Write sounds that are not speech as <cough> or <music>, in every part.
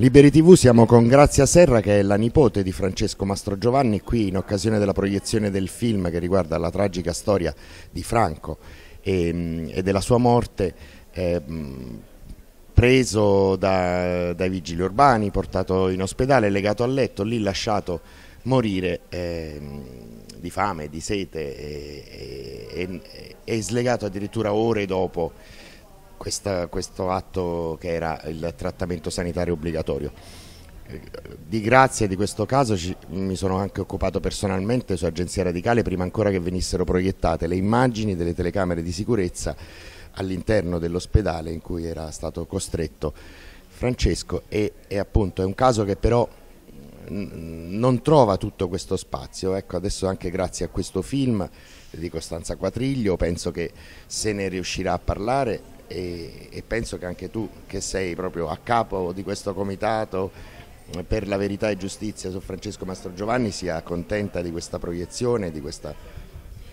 Liberi TV siamo con Grazia Serra che è la nipote di Francesco Mastro Giovanni qui in occasione della proiezione del film che riguarda la tragica storia di Franco e, mm, e della sua morte eh, mm, preso da, dai vigili urbani, portato in ospedale, legato a letto, lì lasciato morire eh, mm, di fame, di sete e, e, e slegato addirittura ore dopo questa, questo atto che era il trattamento sanitario obbligatorio. Eh, di grazia di questo caso ci, mi sono anche occupato personalmente su Agenzia Radicale prima ancora che venissero proiettate le immagini delle telecamere di sicurezza all'interno dell'ospedale in cui era stato costretto Francesco e, e appunto è un caso che però non trova tutto questo spazio. Ecco, adesso anche grazie a questo film di Costanza Quatriglio penso che se ne riuscirà a parlare e, e penso che anche tu che sei proprio a capo di questo comitato eh, per la verità e giustizia su Francesco Mastro Giovanni sia contenta di questa proiezione, di questa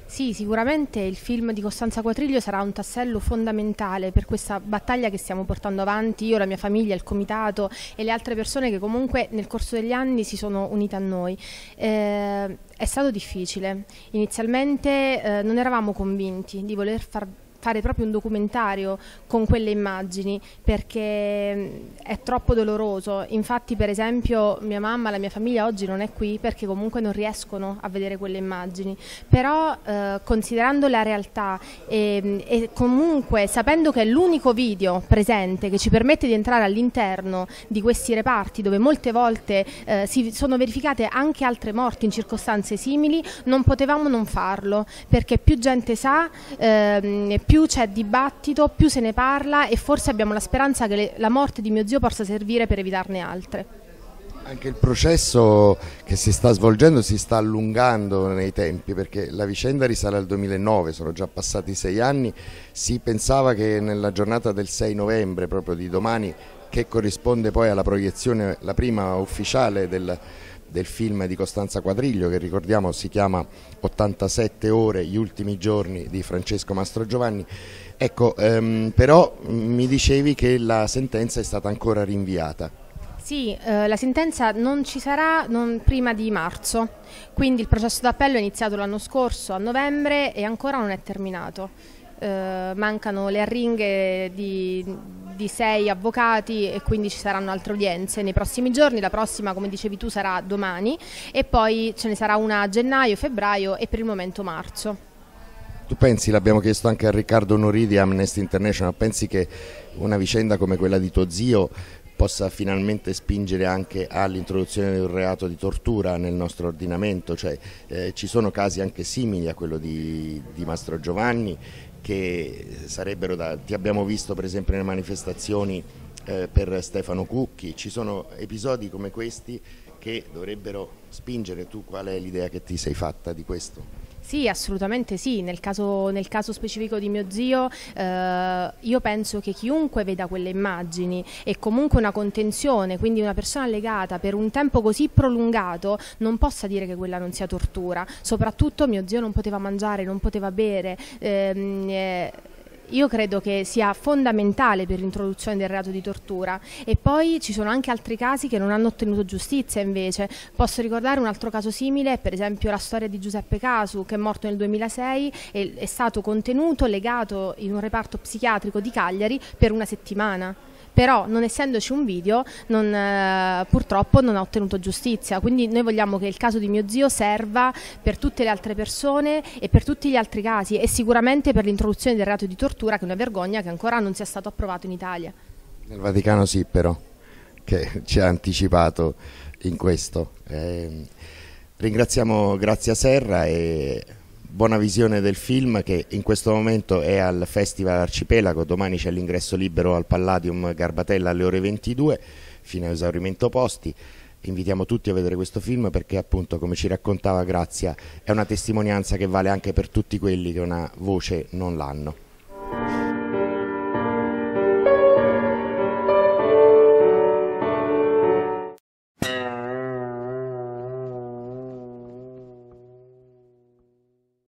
sì, sicuramente il film di Costanza Quatriglio sarà un tassello fondamentale per questa battaglia che stiamo portando avanti, io, la mia famiglia, il comitato e le altre persone che comunque nel corso degli anni si sono unite a noi. Eh, è stato difficile, inizialmente eh, non eravamo convinti di voler far fare proprio un documentario con quelle immagini perché è troppo doloroso. Infatti, per esempio, mia mamma, la mia famiglia oggi non è qui perché comunque non riescono a vedere quelle immagini. Però eh, considerando la realtà e, e comunque sapendo che è l'unico video presente che ci permette di entrare all'interno di questi reparti dove molte volte eh, si sono verificate anche altre morti in circostanze simili, non potevamo non farlo perché più gente sa, eh, più più c'è dibattito, più se ne parla e forse abbiamo la speranza che le, la morte di mio zio possa servire per evitarne altre. Anche il processo che si sta svolgendo si sta allungando nei tempi perché la vicenda risale al 2009, sono già passati sei anni, si pensava che nella giornata del 6 novembre, proprio di domani, che corrisponde poi alla proiezione, la prima ufficiale del del film di Costanza Quadriglio che ricordiamo si chiama 87 ore, gli ultimi giorni di Francesco Mastro Giovanni. Ecco, ehm, però mi dicevi che la sentenza è stata ancora rinviata. Sì, eh, la sentenza non ci sarà non prima di marzo, quindi il processo d'appello è iniziato l'anno scorso a novembre e ancora non è terminato. Eh, mancano le arringhe di, di sei avvocati e quindi ci saranno altre udienze nei prossimi giorni, la prossima come dicevi tu sarà domani e poi ce ne sarà una a gennaio, febbraio e per il momento marzo. Tu pensi, l'abbiamo chiesto anche a Riccardo Noridi di Amnesty International, pensi che una vicenda come quella di tuo zio possa finalmente spingere anche all'introduzione di un reato di tortura nel nostro ordinamento, cioè, eh, ci sono casi anche simili a quello di, di Mastro Giovanni che sarebbero da, ti abbiamo visto per esempio nelle manifestazioni eh, per Stefano Cucchi, ci sono episodi come questi che dovrebbero spingere tu qual è l'idea che ti sei fatta di questo? Sì, assolutamente sì. Nel caso, nel caso specifico di mio zio, eh, io penso che chiunque veda quelle immagini e comunque una contenzione, quindi una persona legata per un tempo così prolungato, non possa dire che quella non sia tortura. Soprattutto mio zio non poteva mangiare, non poteva bere. Ehm, eh, io credo che sia fondamentale per l'introduzione del reato di tortura e poi ci sono anche altri casi che non hanno ottenuto giustizia invece. Posso ricordare un altro caso simile, per esempio la storia di Giuseppe Casu che è morto nel 2006 e è stato contenuto, legato in un reparto psichiatrico di Cagliari per una settimana però non essendoci un video non, eh, purtroppo non ha ottenuto giustizia, quindi noi vogliamo che il caso di mio zio serva per tutte le altre persone e per tutti gli altri casi e sicuramente per l'introduzione del reato di tortura che è una vergogna che ancora non sia stato approvato in Italia. Nel Vaticano sì però, che <laughs> ci ha anticipato in questo. Eh, ringraziamo Grazia Serra e buona visione del film che in questo momento è al Festival Arcipelago, domani c'è l'ingresso libero al Palladium Garbatella alle ore 22 fino a esaurimento posti. Invitiamo tutti a vedere questo film perché appunto come ci raccontava Grazia è una testimonianza che vale anche per tutti quelli che una voce non l'hanno.